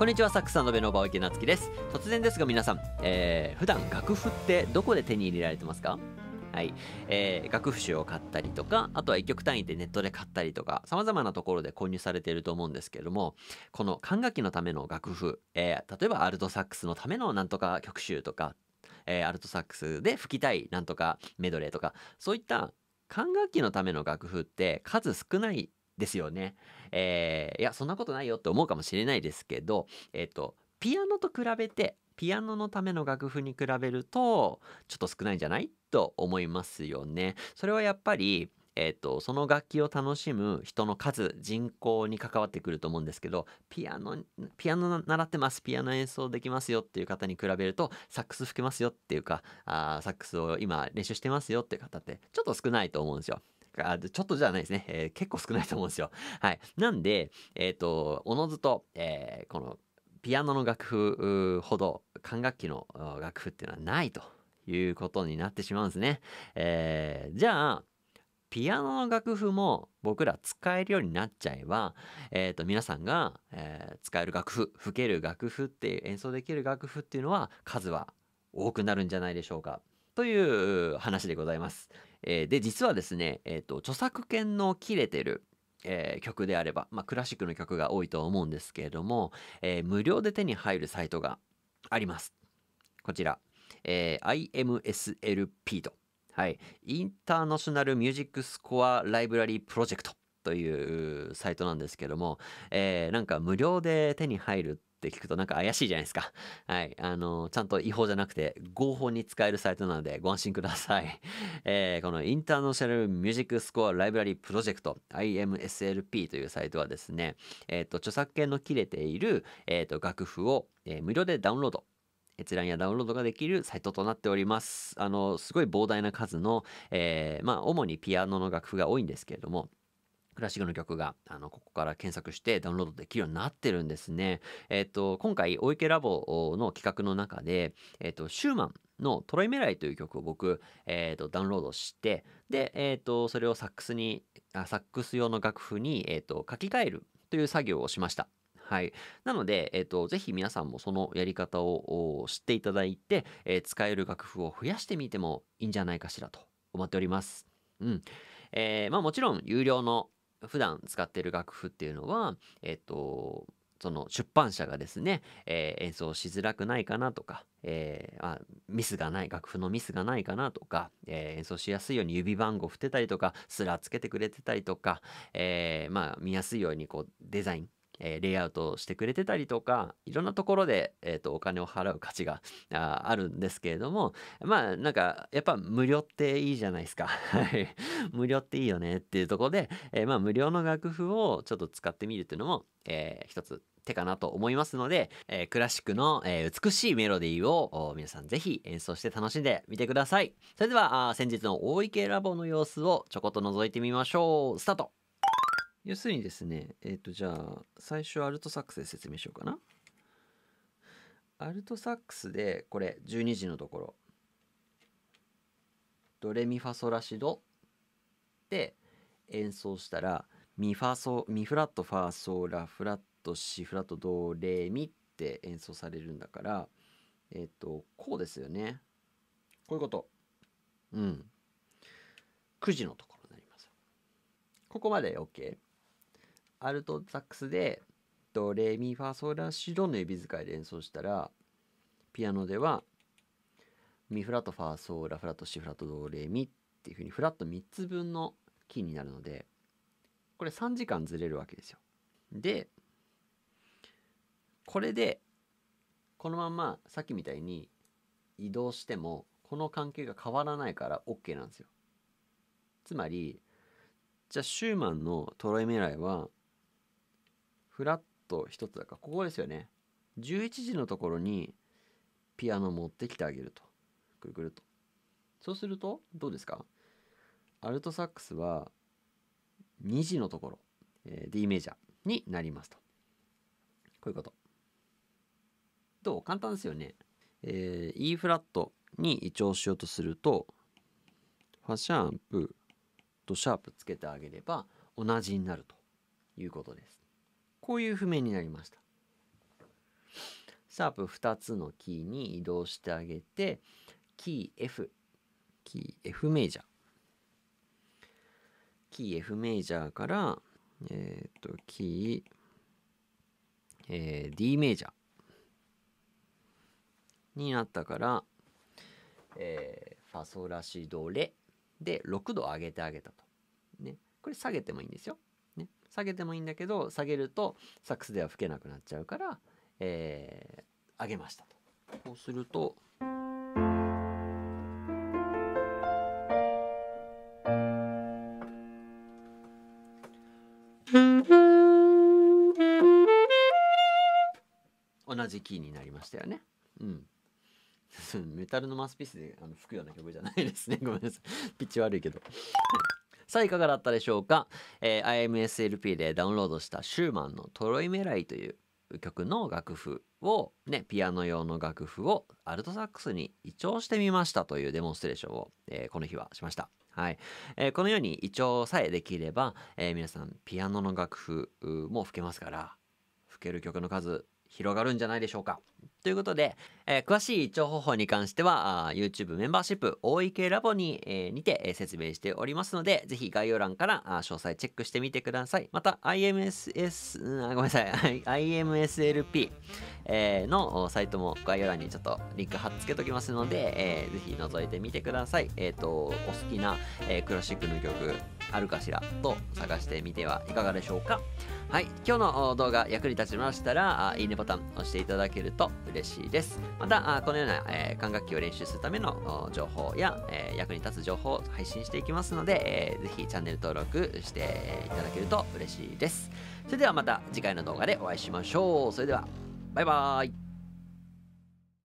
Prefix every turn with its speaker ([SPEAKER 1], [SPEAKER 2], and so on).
[SPEAKER 1] こんにちは、サックスのベのバワケナツです。突然ですが皆さん、えー、普段楽譜ってどこで手に入れられてますかはい。えー、楽譜集を買ったりとか、あとは一曲単位でネットで買ったりとか、様々なところで購入されていると思うんですけれども、この管楽器のための楽譜、えー、例えばアルトサックスのためのなんとか曲集とか、えー、アルトサックスで吹きたいなんとかメドレーとか、そういった管楽器のための楽譜って数少ないですよね。えー、いや、そんなことないよって思うかもしれないですけど、えっ、ー、と、ピアノと比べて、ピアノのための楽譜に比べると、ちょっと少ないんじゃないと思いますよね。それはやっぱり、えーと、とその楽器を楽しむ人の数人口に関わってくると思うんですけどピアノピアノ習ってますピアノ演奏できますよっていう方に比べるとサックス吹けますよっていうかあサックスを今練習してますよっていう方ってちょっと少ないと思うんですよ。あちょっとじゃないですね、えー、結構少ないと思うんですよ。はい。なんで、えっ、ー、と、おのずと、えー、この、ピアノの楽譜ほど管楽器の楽譜っていうのはないということになってしまうんですね。えー、じゃあ、ピアノの楽譜も僕ら使えるようになっちゃえば、えっ、ー、と、皆さんが、えー、使える楽譜、吹ける楽譜っていう、演奏できる楽譜っていうのは数は多くなるんじゃないでしょうか。という話でございます。えー、で実はですね、えーと、著作権の切れてるえー、曲であれば、まあ、クラシックの曲が多いと思うんですけれども、えー、無料で手に入るサイトがあります。こちら、えー、IMSLP と、はい、インターナショナルミュージックスコアライブラリープロジェクトというサイトなんですけども、えー、なんか無料で手に入るって聞くとなんか怪しいじゃないですか。はい。あの、ちゃんと違法じゃなくて合法に使えるサイトなのでご安心ください。えー、このインターナショナルミュージックスコアライブラリプロジェクト IMSLP というサイトはですね、えっ、ー、と、著作権の切れている、えっ、ー、と、楽譜を、えー、無料でダウンロード閲覧やダウンロードができるサイトとなっております。あの、すごい膨大な数の、えー、まあ、主にピアノの楽譜が多いんですけれども、クラシックの曲があのここから検索してダウンロードできるようになってるんですね。えっ、と今回お池ラボの企画の中で、えっ、とシューマンの「トロイメライ」という曲を僕、えっ、とダウンロードしてで、えっとそれをサックスにあサックス用の楽譜に、えっと書き換えるという作業をしました。はい。なので、えっ、ー、と、ぜひ皆さんもそのやり方を知っていただいて、えー、使える楽譜を増やしてみてもいいんじゃないかしらと思っております。うん。えー、まあもちろん有料の普段使ってる楽譜っていうのは、えっと、その出版社がですね、えー、演奏しづらくないかなとか、えー、あミスがない楽譜のミスがないかなとか、えー、演奏しやすいように指番号振ってたりとかすらつけてくれてたりとか、えまあ、見やすいようにこうデザインえー、レイアウトしてくれてたりとかいろんなところで、えーと、お金を払う価値がああるんですけれどもまあなんかやっぱ無料っていいじゃないですか 無料っていいよねっていうところで、えー、まあ、無料の楽譜をちょっと使ってみるっていうのも、えー、一つ手かなと思いますので、えー、クラシックの、えー、美しいメロディーを皆さんぜひ演奏して楽しんでみてください。それでは先日の大池ラボの様子をちょこっと覗いてみましょう。スタート要するにですね、えっ、ー、と、じゃあ、最初アルトサックスで説明しようかな。アルトサックスで、これ、12時のところ。ドレミファソラシドって演奏したら、ミファソ、ミフラット、ファーソーラ、フラット、シフラット、ドレミって演奏されるんだから、えっ、ー、と、こうですよね。こういうこと。うん。9時のところになります。ここまで OK。アルトサックスでドレミファソラシドの指使いで演奏したらピアノではミフラットファーソーラフラットシフラットドレミっていうふうにフラット3つ分のキーになるのでこれ3時間ずれるわけですよ。でこれでこのままさっきみたいに移動してもこの関係が変わらないから OK なんですよ。つまりじゃあシューマンのトロイメライはフラット1つだからここですよね11時のところにピアノ持ってきてあげるとくるくるとそうするとどうですかアルトサックスは2時のところ、えー、D メジャーになりますとこういうことどう簡単ですよね、えー、E フラットに移調しようとするとファシャンプとシャープつけてあげれば同じになるということですこういう譜面になりました。シャープ2つのキーに移動してあげて、キー F、キー F メジャー。キー F メジャーから、えっ、ー、と、キー、えー、D メジャーになったから、えー、ファソラシドレで6度上げてあげたと。ね。これ下げてもいいんですよ。下げてもいいんだけど下げるとサックスでは吹けなくなっちゃうから、えー、上げましたと。こうすると。同じキーになりましたよね。うん。メタルのマウスピースであの吹くような曲じゃないですね。ごめんなさい。ピッチ悪いけど。さあいかがだったでしょうか、えー、IMSLP でダウンロードしたシューマンの「トロイメライ」という曲の楽譜をねピアノ用の楽譜をアルトサックスに移調してみましたというデモンストレーションを、えー、この日はしました。はいえー、このように胃腸さえできれば、えー、皆さんピアノの楽譜も吹けますから吹ける曲の数広がるんじゃないでしょうか。ということで、えー、詳しい情報法に関してはあ YouTube メンバーシップ大池ラボに、えー、にて、えー、説明しておりますのでぜひ概要欄からあ詳細チェックしてみてくださいまた IMSS、うん、ごめんなさい IMSLP、えー、のサイトも概要欄にちょっとリンク貼っつけときますので、えー、ぜひ覗いてみてくださいえっ、ー、とお好きな、えー、クラシックの曲あるかしらと探してみてはいかがでしょうかはい、今日の動画役に立ちましたら、いいねボタン押していただけると嬉しいです。また、このような、え管楽器を練習するための情報や、え役に立つ情報を配信していきますので、えぜひチャンネル登録していただけると嬉しいです。それではまた次回の動画でお会いしましょう。それでは、バイバーイ。